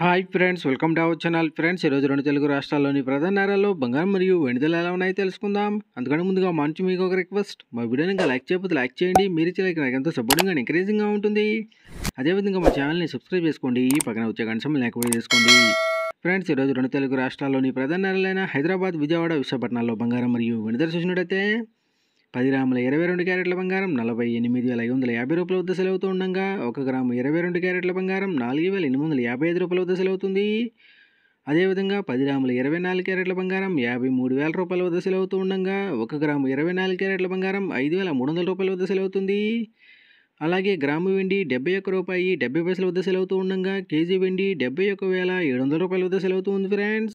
hi friends welcome to our channel friends ఈరోజు రెండు తెలుగు రాష్ట్రాల్లోని ప్రధాన నేరాల్లో బంగారం మరియు వెనుదలు ఎలా ఉన్నాయో తెలుసుకుందాం అందుకని ముందుగా మంచి మీకు ఒక రిక్వెస్ట్ మా వీడియోని ఇంకా లైక్ చేయకపోతే లైక్ చేయండి మీరు ఇచ్చే లైక్ నాకు ఎంతో సపోర్టింగ్గా ఎంకరేజింగ్గా ఉంటుంది అదేవిధంగా మా ఛానల్ని సబ్స్క్రైబ్ చేసుకోండి పక్కన వచ్చే లైక్ లేకపోతే చేసుకోండి ఫ్రెండ్స్ ఈరోజు రెండు తెలుగు రాష్ట్రాల్లోని ప్రధాన నేరాలైన హైదరాబాద్ విజయవాడ విశాఖపట్నంలో బంగారం మరియు వెనుదలు చూసినట్టయితే పది గ్రాముల ఇరవై రెండు క్యారెట్ల బంగారం నలభై ఎనిమిది వేల ఐదు వందల యాభై రూపాయల వద్ద సెలవుతూ ఉండగా ఒక గ్రాము ఇరవై రెండు క్యారెట్ల బంగారం నాలుగు వేల ఎనిమిది వందల యాభై ఐదు రూపాయల వద్ద సెలవుతుంది అదేవిధంగా పది గ్రాముల ఇరవై నాలుగు క్యారెట్ల బంగారం యాభై మూడు వేల రూపాయల వద్ద సెలవుతూ ఉండగా ఒక గ్రాము ఇరవై నాలుగు క్యారెట్ల బంగారం ఐదు వేల మూడు వందల రూపాయల వద్ద సెలవుతుంది అలాగే గ్రాము వెండి డెబ్బై ఒక్క రూపాయి డెబ్బై పైసల వద్ద సెలవుతూ ఉండగా కేజీ వెండి డెబ్బై ఒక వేల ఏడు వందల రూపాయల వద్ద సెలవుతూ ఉంది ఫ్రెండ్స్